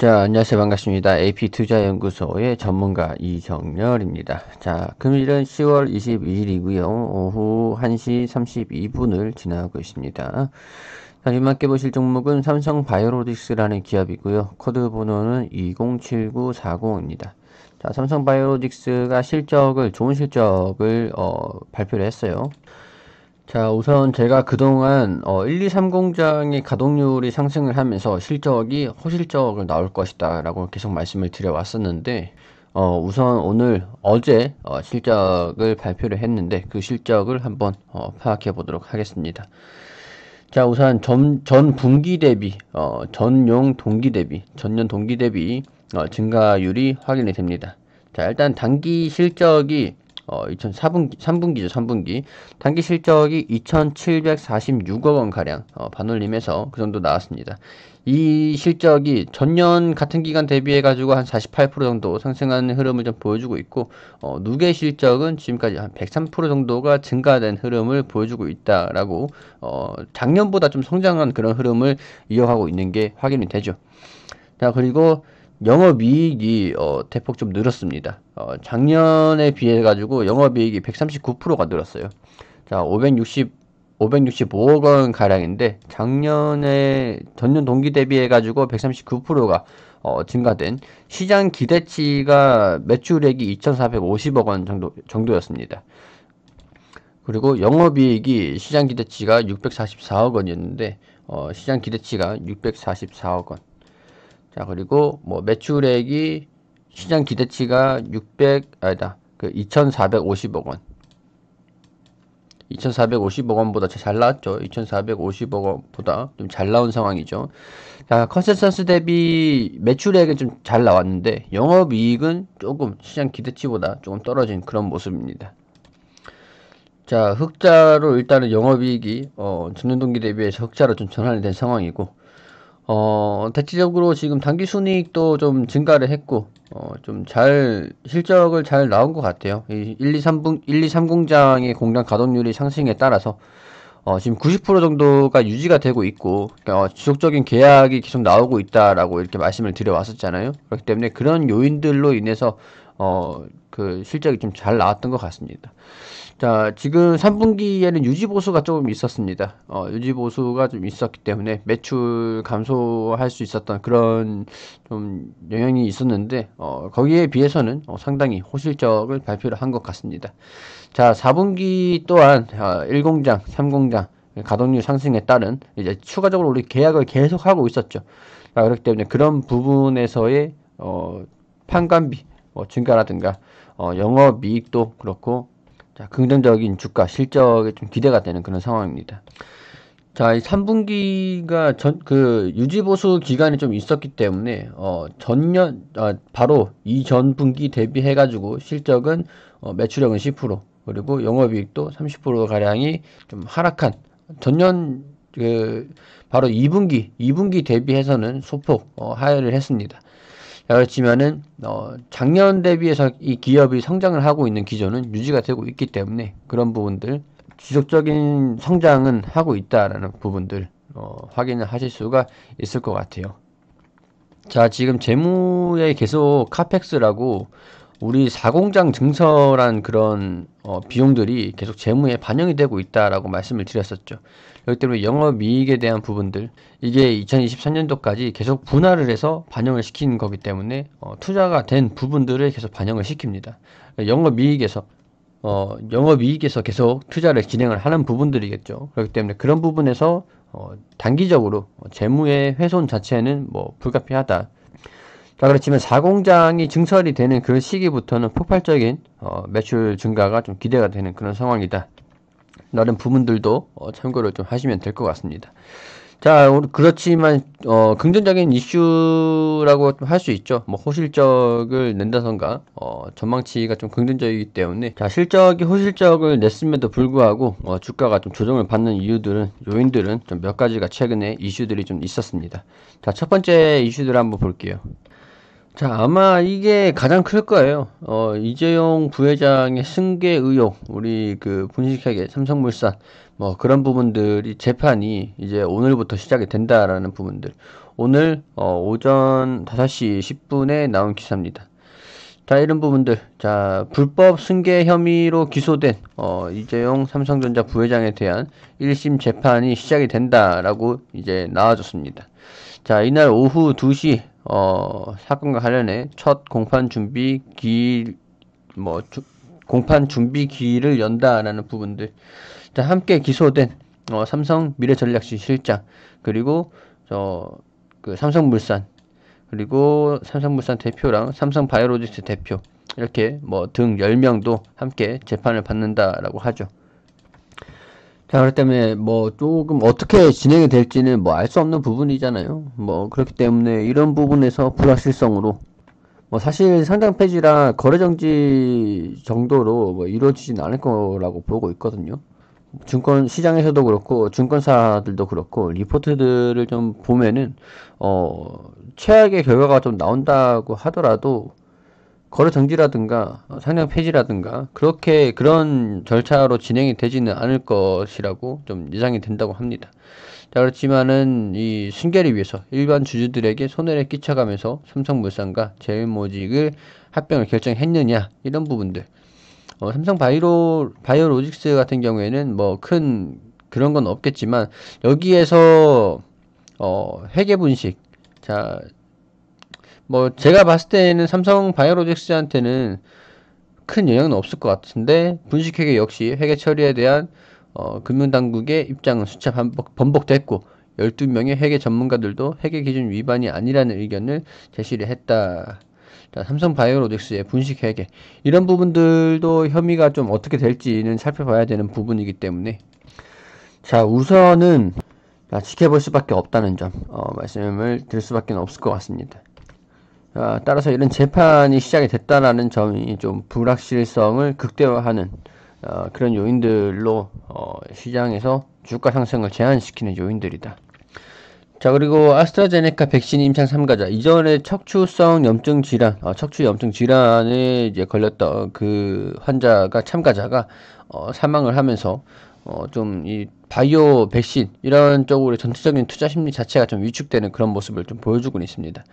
자, 안녕하세요. 반갑습니다. AP투자연구소의 전문가 이정렬입니다. 자, 금일은 10월 22일이고요. 오후 1시 32분을 지나고 있습니다. 자, 이만께 보실 종목은 삼성바이오로직스라는 기업이고요. 코드 번호는 207940입니다. 자, 삼성바이오로직스가 실적을, 좋은 실적을, 어, 발표를 했어요. 자, 우선 제가 그동안 어, 1, 2, 3 공장의 가동률이 상승을 하면서 실적이 호실적을 나올 것이다 라고 계속 말씀을 드려왔었는데 어, 우선 오늘 어제 어, 실적을 발표를 했는데 그 실적을 한번 어, 파악해 보도록 하겠습니다. 자 우선 전, 전 분기 대비 어, 전용 동기 대비 전년 동기 대비 어, 증가율이 확인이 됩니다. 자 일단 단기 실적이 어, 2004분기, 3분기죠, 3분기. 단기 실적이 2,746억 원가량, 어, 반올림해서 그 정도 나왔습니다. 이 실적이 전년 같은 기간 대비해가지고 한 48% 정도 상승하는 흐름을 좀 보여주고 있고, 어, 누계 실적은 지금까지 한 103% 정도가 증가된 흐름을 보여주고 있다라고, 어, 작년보다 좀 성장한 그런 흐름을 이어가고 있는 게 확인이 되죠. 자, 그리고 영업이익이 어, 대폭 좀 늘었습니다. 어, 작년에 비해 가지고 영업이익이 139%가 늘었어요. 자, 560 565억 원 가량인데 작년에 전년 동기 대비해 가지고 139%가 어, 증가된 시장 기대치가 매출액이 2,450억 원 정도 정도였습니다. 그리고 영업이익이 시장 기대치가 644억 원이었는데 어, 시장 기대치가 644억 원. 자 그리고 뭐 매출액이 시장 기대치가 600 아니다 그 2,450억 원 2,450억 원보다 잘 나왔죠 2,450억 원보다 좀 잘 나온 상황이죠 자 컨센서스 대비 매출액은 좀 잘 나왔는데 영업이익은 조금 시장 기대치보다 조금 떨어진 그런 모습입니다 자 흑자로 일단은 영업이익이 어, 전년 동기 대비해서 흑자로 좀 전환이 된 상황이고 어, 대체적으로 지금 단기 순이익도 좀 증가를 했고, 어, 좀 잘, 실적을 잘 나온 것 같아요. 이 1, 2, 3분, 1, 2, 3공장의 공장 가동률이 상승에 따라서, 어, 지금 90% 정도가 유지가 되고 있고, 그러니까, 어, 지속적인 계약이 계속 나오고 있다라고 이렇게 말씀을 드려왔었잖아요. 그렇기 때문에 그런 요인들로 인해서, 어, 그 실적이 좀 잘 나왔던 것 같습니다. 자, 지금 3분기에는 유지보수가 조금 있었습니다. 어, 유지보수가 좀 있었기 때문에 매출 감소할 수 있었던 그런 좀 영향이 있었는데, 어, 거기에 비해서는 어, 상당히 호실적을 발표를 한 것 같습니다. 자, 4분기 또한 어, 1공장, 3공장, 가동률 상승에 따른 이제 추가적으로 우리 계약을 계속 하고 있었죠. 자, 그렇기 때문에 그런 부분에서의 어, 판관비 뭐 증가라든가 어, 영업 이익도 그렇고 자, 긍정적인 주가 실적에 좀 기대가 되는 그런 상황입니다. 자, 이 3분기가 전, 그, 유지보수 기간이 좀 있었기 때문에, 어, 전년, 아, 바로 이 전 분기 대비해가지고 실적은, 어, 매출액은 10%, 그리고 영업이익도 30%가량이 좀 하락한, 전년, 그, 바로 2분기, 2분기 대비해서는 소폭, 어, 하열을 했습니다. 그렇지만은 어, 작년 대비해서 이 기업이 성장을 하고 있는 기조는 유지가 되고 있기 때문에 그런 부분들 지속적인 성장은 하고 있다라는 부분들 어, 확인을 하실 수가 있을 것 같아요. 자 지금 재무에 계속 카펙스라고 우리 사공장 증설한 그런 어, 비용들이 계속 재무에 반영이 되고 있다라고 말씀을 드렸었죠. 여기 때문에 영업이익에 대한 부분들 이게 2023년도까지 계속 분할을 해서 반영을 시킨 거기 때문에 어, 투자가 된 부분들을 계속 반영을 시킵니다. 영업이익에서 어, 영업이익에서 계속 투자를 진행을 하는 부분들이겠죠. 그렇기 때문에 그런 부분에서 어, 단기적으로 재무의 훼손 자체는 뭐 불가피하다. 자 그렇지만 4공장이 증설이 되는 그 시기부터는 폭발적인 어, 매출 증가가 좀 기대가 되는 그런 상황이다. 다른 부분들도 어, 참고를 좀 하시면 될 것 같습니다. 자, 그렇지만 어, 긍정적인 이슈라고 할 수 있죠. 뭐 호실적을 낸다던가 어, 전망치가 좀 긍정적이기 때문에 자 실적이 호실적을 냈음에도 불구하고 어, 주가가 좀 조정을 받는 이유들은 요인들은 좀 몇 가지가 최근에 이슈들이 좀 있었습니다. 자, 첫 번째 이슈들 한번 볼게요. 자, 아마 이게 가장 클 거예요. 어, 이재용 부회장의 승계 의혹, 우리 그 분식회계, 삼성물산, 뭐 그런 부분들이 재판이 이제 오늘부터 시작이 된다라는 부분들. 오늘, 어, 오전 5시 10분에 나온 기사입니다. 자, 이런 부분들. 자, 불법 승계 혐의로 기소된, 어, 이재용 삼성전자 부회장에 대한 1심 재판이 시작이 된다라고 이제 나와줬습니다. 자, 이날 오후 2시 어, 사건과 관련해 첫 공판 준비 기일, 뭐, 주, 공판 준비 기일을 연다라는 부분들. 자, 함께 기소된 어, 삼성 미래전략실 실장, 그리고 어, 그 삼성물산, 그리고 삼성물산 대표랑 삼성바이오로직스 대표, 이렇게 뭐등 열명도 함께 재판을 받는다라고 하죠. 자, 그렇기 때문에 뭐 조금 어떻게 진행이 될지는 뭐 알 수 없는 부분이잖아요. 뭐 그렇기 때문에 이런 부분에서 불확실성으로 뭐 사실 상장 폐지랑 거래 정지 정도로 뭐 이루어지진 않을 거라고 보고 있거든요. 증권 시장에서도 그렇고 증권사들도 그렇고 리포트들을 좀 보면은 어 최악의 결과가 좀 나온다고 하더라도 거래 정지라든가 어, 상장 폐지라든가 그렇게 그런 절차로 진행이 되지는 않을 것이라고 좀 예상이 된다고 합니다. 자 그렇지만은 이 승계를 위해서 일반 주주들에게 손해를 끼쳐가면서 삼성물산과 제일모직을 합병을 결정했느냐 이런 부분들 어, 삼성 바이로 바이오로직스 같은 경우에는 뭐 큰 그런 건 없겠지만 여기에서 어 회계 분식 자뭐 제가 봤을 때는 삼성 바이오로직스한테는 큰 영향은 없을 것 같은데 분식회계 역시 회계 처리에 대한 어, 금융당국의 입장은 수차 반복, 번복됐고 12명의 회계 전문가들도 회계 기준 위반이 아니라는 의견을 제시를 했다. 자, 삼성 바이오로직스의 분식 회계. 이런 부분들도 혐의가 좀 어떻게 될지는 살펴봐야 되는 부분이기 때문에. 자, 우선은 자, 아, 지켜볼 수밖에 없다는 점, 어, 말씀을 드릴 수밖에 없을 것 같습니다. 아, 따라서 이런 재판이 시작이 됐다라는 점이 좀 불확실성을 극대화하는 어, 그런 요인들로 어, 시장에서 주가 상승을 제한시키는 요인들이다. 자 그리고 아스트라제네카 백신 임상 참가자 이전에 척추성 염증 질환, 어, 척추 염증 질환에 이제 걸렸던 그 환자가 참가자가 어, 사망을 하면서 어, 좀이 바이오 백신 이런 쪽으로 전체적인 투자 심리 자체가 좀 위축되는 그런 모습을 좀 보여주고 있습니다.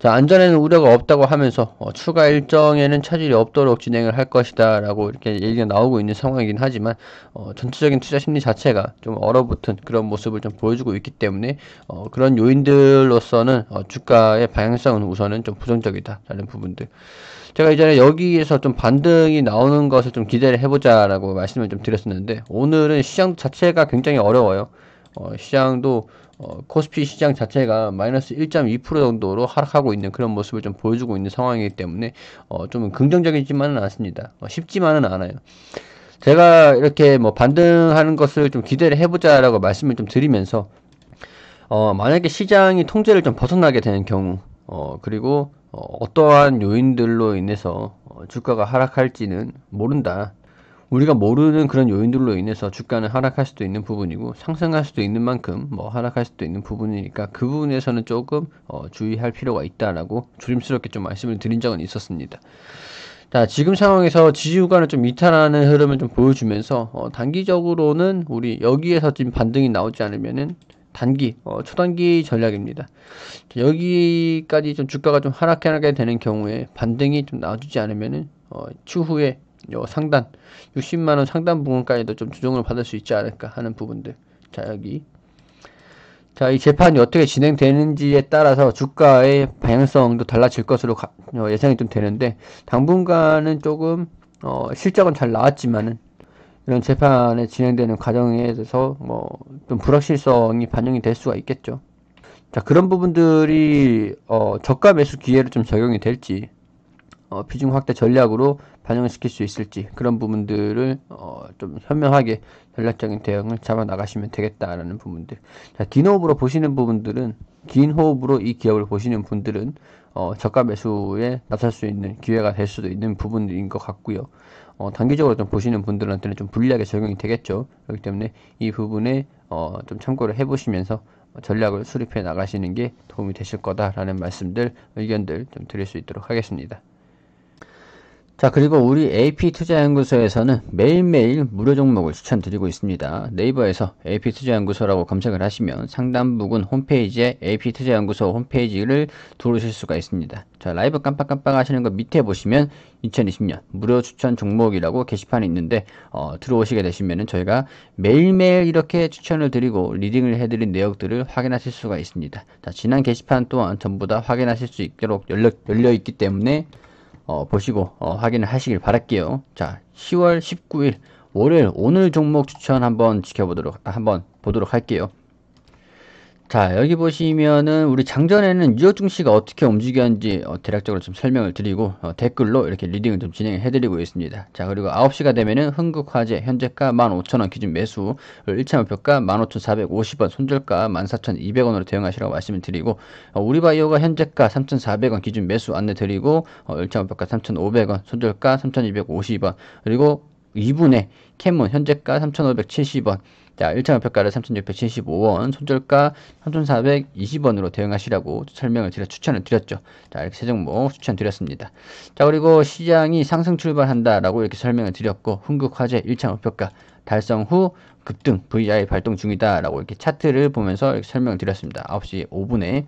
자 안전에는 우려가 없다고 하면서 어, 추가 일정에는 차질이 없도록 진행을 할 것이다라고 이렇게 얘기가 나오고 있는 상황이긴 하지만 어, 전체적인 투자 심리 자체가 좀 얼어붙은 그런 모습을 좀 보여주고 있기 때문에 어, 그런 요인들로서는 어, 주가의 방향성은 우선은 좀 부정적이다라는 부분들. 제가 이전에 여기에서 좀 반등이 나오는 것을 좀 기대를 해보자라고 말씀을 좀 드렸었는데 오늘은 시장 자체가 굉장히 굉장히 어려워요. 어, 시장도 어, 코스피 시장 자체가 마이너스 1.2% 정도로 하락하고 있는 그런 모습을 좀 보여주고 있는 상황이기 때문에 어, 좀 긍정적이지만은 않습니다. 어, 쉽지만은 않아요. 제가 이렇게 뭐 반등하는 것을 좀 기대를 해보자라고 말씀을 좀 드리면서 어, 만약에 시장이 통제를 좀 벗어나게 되는 경우 어, 그리고 어, 어떠한 요인들로 인해서 어, 주가가 하락할지는 모른다. 우리가 모르는 그런 요인들로 인해서 주가는 하락할 수도 있는 부분이고 상승할 수도 있는 만큼 뭐 하락할 수도 있는 부분이니까 그 부분에서는 조금 어, 주의할 필요가 있다라고 조심스럽게 좀 말씀을 드린 적은 있었습니다. 자, 지금 상황에서 지지구간을 좀 이탈하는 흐름을 좀 보여주면서 어, 단기적으로는 우리 여기에서 지금 반등이 나오지 않으면은 단기, 어, 초단기 전략입니다. 여기까지 좀 주가가 좀 하락하게 해 되는 경우에 반등이 좀 나와주지 않으면은 어, 추후에 요 상단 60만원 상단 부분까지도 좀 조정을 받을 수 있지 않을까 하는 부분들 자 여기 자이 재판이 어떻게 진행되는지에 따라서 주가의 방향성도 달라질 것으로 가, 어, 예상이 좀 되는데 당분간은 조금 어, 실적은 잘 나왔지만은 이런 재판에 진행되는 과정에 대해서 뭐 좀 불확실성이 반영이 될 수가 있겠죠. 자 그런 부분들이 어, 저가 매수 기회로 좀 적용이 될지 어, 비중 확대 전략으로 반영시킬 수 있을지 그런 부분들을 어, 좀 현명하게 전략적인 대응을 잡아 나가시면 되겠다라는 부분들 자, 긴 호흡으로 보시는 부분들은 긴 호흡으로 이 기업을 보시는 분들은 어, 저가 매수에 나설 수 있는 기회가 될 수도 있는 부분인 것 같고요 어, 단기적으로 좀 보시는 분들한테는 좀 불리하게 적용이 되겠죠 그렇기 때문에 이 부분에 어, 좀 참고를 해보시면서 전략을 수립해 나가시는 게 도움이 되실 거다라는 말씀들, 의견들 좀 드릴 수 있도록 하겠습니다. 자 그리고 우리 AP투자연구소에서는 매일매일 무료 종목을 추천드리고 있습니다. 네이버에서 AP투자연구소라고 검색을 하시면 상단 부분 홈페이지에 AP투자연구소 홈페이지를 들어오실 수가 있습니다. 자 라이브 깜빡깜빡 하시는 거 밑에 보시면 2020년 무료 추천 종목이라고 게시판이 있는데 어, 들어오시게 되시면 저희가 매일매일 이렇게 추천을 드리고 리딩을 해드린 내역들을 확인하실 수가 있습니다. 자 지난 게시판 또한 전부 다 확인하실 수 있도록 열려, 열려있기 때문에 어, 보시고 어, 확인을 하시길 바랄게요. 자, 10월 19일 월요일 오늘 종목 추천 한번 지켜보도록 한번 보도록 할게요. 자, 여기 보시면은 우리 장전에는 유효중 씨가 어떻게 움직였는지 어, 대략적으로 좀 설명을 드리고 어, 댓글로 이렇게 리딩을 좀 진행해 드리고 있습니다. 자, 그리고 9시가 되면은 흥국화재 현재가 15,000원 기준 매수, 1차 목표가 15,450원, 손절가 14,200원으로 대응하시라고 말씀을 드리고 어, 우리바이오가 현재가 3,400원 기준 매수 안내 드리고 어, 1차 목표가 3,500원, 손절가 3,250원, 그리고 2분의 캐문 뭐 현재가 3,570원 자 1차 목표가를 3,675원 손절가 3,420원으로 대응하시라고 설명을 드려 추천을 드렸죠 자 이렇게 세 종목 추천드렸습니다 자 그리고 시장이 상승 출발한다 라고 이렇게 설명을 드렸고 흥국화재 1차 목표가 달성 후 급등 VI 발동 중이다 라고 이렇게 차트를 보면서 이렇게 설명을 드렸습니다 9시 5분에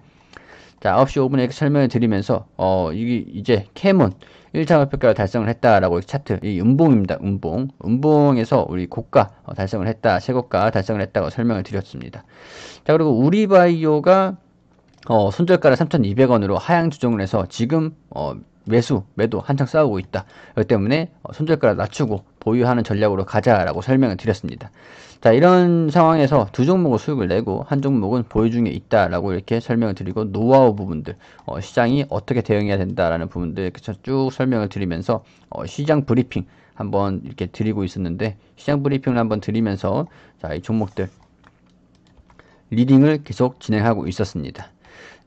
자, 9시 5분에 이렇게 설명을 드리면서, 어, 이게 이제 캐문 1차 목표가를 달성을 했다라고 차트, 이 음봉입니다. 음봉. 음봉에서 우리 고가 어, 달성을 했다, 최고가 달성을 했다고 설명을 드렸습니다. 자, 그리고 우리바이오가 어, 손절가를 3,200원으로 하향 조정을 해서 지금 어, 매수, 매도 한창 싸우고 있다. 그렇기 때문에 어, 손절가를 낮추고 보유하는 전략으로 가자라고 설명을 드렸습니다. 자, 이런 상황에서 두 종목을 수익을 내고 한 종목은 보유 중에 있다라고 이렇게 설명을 드리고 노하우 부분들, 어, 시장이 어떻게 대응해야 된다라는 부분들 쭉 설명을 드리면서 어, 시장 브리핑 한번 이렇게 드리고 있었는데 시장 브리핑을 한번 드리면서 자, 이 종목들 리딩을 계속 진행하고 있었습니다.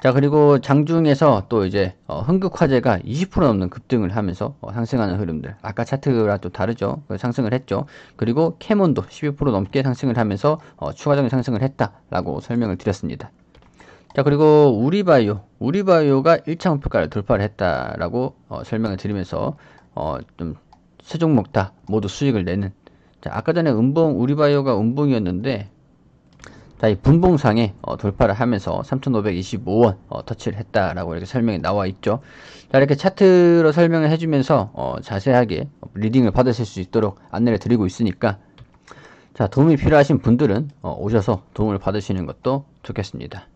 자 그리고 장중에서 또 이제 어, 흥국화재가 20% 넘는 급등을 하면서 어, 상승하는 흐름들 아까 차트랑 또 다르죠 그 상승을 했죠 그리고 캐몬도 12% 넘게 상승을 하면서 어, 추가적인 상승을 했다라고 설명을 드렸습니다 자 그리고 우리바이오 우리바이오가 1차 목표가를 돌파를 했다라고 어, 설명을 드리면서 어, 좀세 종목 다 모두 수익을 내는 자 아까 전에 은봉 우리바이오가 은봉이었는데 자, 이 분봉상에 어, 돌파를 하면서 3,525원 어, 터치를 했다라고 이렇게 설명이 나와 있죠. 자, 이렇게 차트로 설명을 해주면서 어, 자세하게 리딩을 받으실 수 있도록 안내를 드리고 있으니까 자, 도움이 필요하신 분들은 어, 오셔서 도움을 받으시는 것도 좋겠습니다.